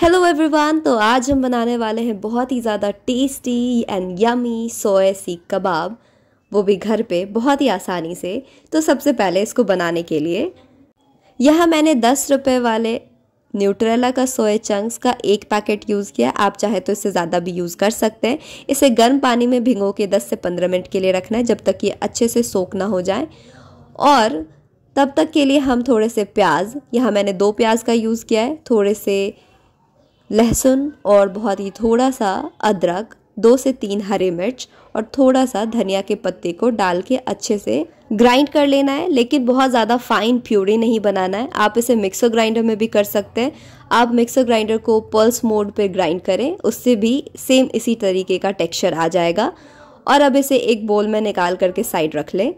hello everyone तो आज हम बनाने वाले हैं बहुत ही ज़्यादा टेस्टी एंड यमी सोए सीख कबाब वो भी घर पे बहुत ही आसानी से तो सबसे पहले इसको बनाने के लिए यहाँ मैंने दस रुपये वाले न्यूट्रेला का सोए चंक्स का एक पैकेट यूज़ किया आप चाहे तो इससे ज़्यादा भी यूज़ कर सकते हैं इसे गर्म पानी में भिगो के 10 से 15 मिनट के लिए रखना है जब तक ये अच्छे से सोख ना हो जाए और तब तक के लिए हम थोड़े से प्याज यहाँ मैंने दो प्याज का यूज़ किया है थोड़े से लहसुन और बहुत ही थोड़ा सा अदरक दो से तीन हरे मिर्च और थोड़ा सा धनिया के पत्ते को डाल के अच्छे से ग्राइंड कर लेना है लेकिन बहुत ज़्यादा फाइन प्यूरी नहीं बनाना है आप इसे मिक्सर ग्राइंडर में भी कर सकते हैं आप मिक्सर ग्राइंडर को पल्स मोड पर ग्राइंड करें उससे भी सेम इसी तरीके का टेक्सचर आ जाएगा और अब इसे एक बोल में निकाल करके साइड रख लें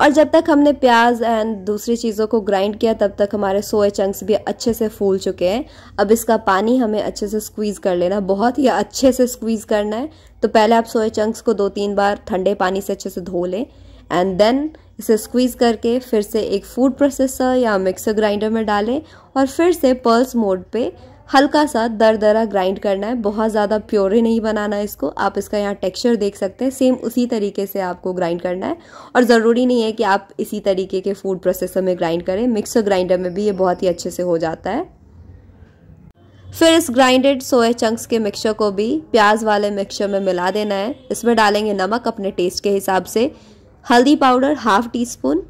और जब तक हमने प्याज एंड दूसरी चीज़ों को ग्राइंड किया तब तक हमारे सोए चंक्स भी अच्छे से फूल चुके हैं अब इसका पानी हमें अच्छे से स्क्वीज़ कर लेना बहुत ही अच्छे से स्क्वीज़ करना है तो पहले आप सोए चंक्स को दो तीन बार ठंडे पानी से अच्छे से धो लें एंड देन इसे स्क्वीज़ करके फिर से एक फूड प्रोसेसर या मिक्सर ग्राइंडर में डालें और फिर से पर्स मोड पर हल्का सा दर दरा ग्राइंड करना है बहुत ज़्यादा प्योरे नहीं बनाना है इसको आप इसका यहाँ टेक्सचर देख सकते हैं सेम उसी तरीके से आपको ग्राइंड करना है और ज़रूरी नहीं है कि आप इसी तरीके के फूड प्रोसेसर में ग्राइंड करें मिक्सर ग्राइंडर में भी ये बहुत ही अच्छे से हो जाता है फिर इस ग्राइंडेड सोया चंक्स के मिक्सर को भी प्याज वाले मिक्सर में मिला देना है इसमें डालेंगे नमक अपने टेस्ट के हिसाब से हल्दी पाउडर हाफ टी स्पून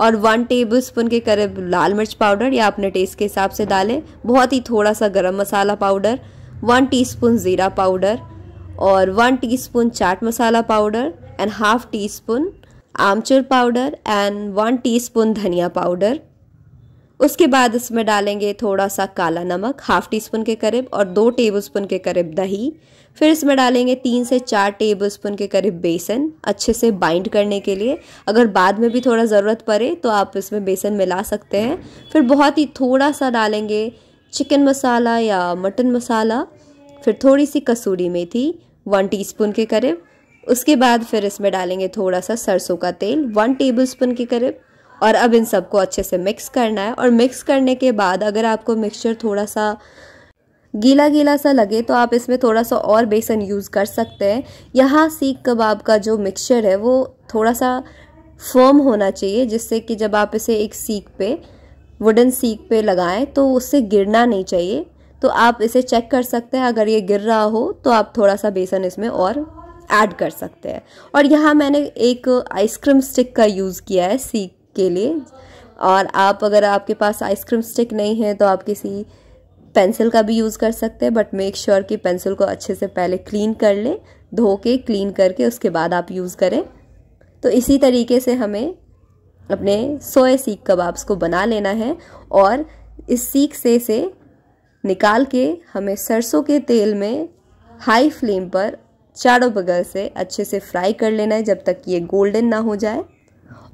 और वन टेबलस्पून के करीब लाल मिर्च पाउडर या अपने टेस्ट के हिसाब से डालें बहुत ही थोड़ा सा गरम मसाला पाउडर वन टीस्पून ज़ीरा पाउडर और वन टीस्पून चाट मसाला powder and half teaspoon आमचूर पाउडर एंड वन टीस्पून धनिया पाउडर उसके बाद इसमें डालेंगे थोड़ा सा काला नमक हाफ टी स्पून के करीब और दो टेबल स्पून के करीब दही फिर इसमें डालेंगे तीन से चार टेबल स्पून के करीब बेसन अच्छे से बाइंड करने के लिए अगर बाद में भी थोड़ा ज़रूरत पड़े तो आप इसमें बेसन मिला सकते हैं फिर बहुत ही थोड़ा सा डालेंगे चिकन मसाला या मटन मसाला फिर थोड़ी सी कसूरी मेथी वन स्पून के करीब उसके बाद फिर इसमें डालेंगे थोड़ा सा सरसों का तेल वन स्पून के करीब और अब इन सबको अच्छे से मिक्स करना है और मिक्स करने के बाद अगर आपको मिक्सचर थोड़ा सा गीला गीला सा लगे तो आप इसमें थोड़ा सा और बेसन यूज़ कर सकते हैं यहाँ सीख कबाब का जो मिक्सचर है वो थोड़ा सा फर्म होना चाहिए जिससे कि जब आप इसे एक सीख पे वुडन सीख पे लगाएं तो उससे गिरना नहीं चाहिए तो आप इसे चेक कर सकते हैं अगर ये गिर रहा हो तो आप थोड़ा सा बेसन इसमें और ऐड कर सकते हैं और यहाँ मैंने एक आइसक्रीम स्टिक का यूज़ किया है सीख के लिए और आप अगर आपके पास आइसक्रीम स्टिक नहीं है तो आप किसी पेंसिल का भी यूज़ कर सकते हैं बट मेक श्योर कि पेंसिल को अच्छे से पहले क्लीन कर लें धो के क्लीन करके उसके बाद आप यूज़ करें तो इसी तरीके से हमें अपने सोए सीख कबाब्स को बना लेना है और इस सीख से से निकाल के हमें सरसों के तेल में हाई फ्लेम पर चारों बगल से अच्छे से फ्राई कर लेना है जब तक ये गोल्डन ना हो जाए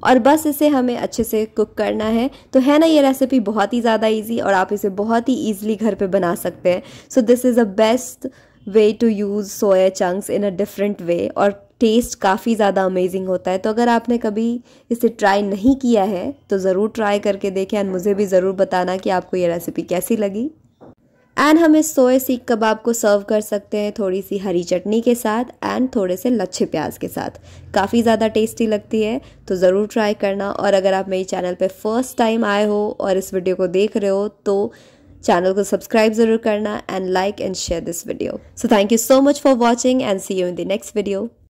और बस इसे हमें अच्छे से कुक करना है तो है ना ये रेसिपी बहुत ही ज़्यादा ईजी और आप इसे बहुत ही ईजिली घर पर बना सकते हैं so this is a best way to use soya chunks in a different way और टेस्ट काफ़ी ज़्यादा अमेजिंग होता है तो अगर आपने कभी इसे ट्राई नहीं किया है तो ज़रूर ट्राई करके देखें और मुझे भी ज़रूर बताना कि आपको ये रेसिपी कैसी लगी एंड हम इस सोए सीख कबाब को सर्व कर सकते हैं थोड़ी सी हरी चटनी के साथ एंड थोड़े से लच्छे प्याज के साथ काफ़ी ज़्यादा टेस्टी लगती है तो ज़रूर ट्राई करना और अगर आप मेरी चैनल पे फर्स्ट टाइम आए हो और इस वीडियो को देख रहे हो तो चैनल को सब्सक्राइब ज़रूर करना and like and share this video so thank you so much for watching and see you in the next video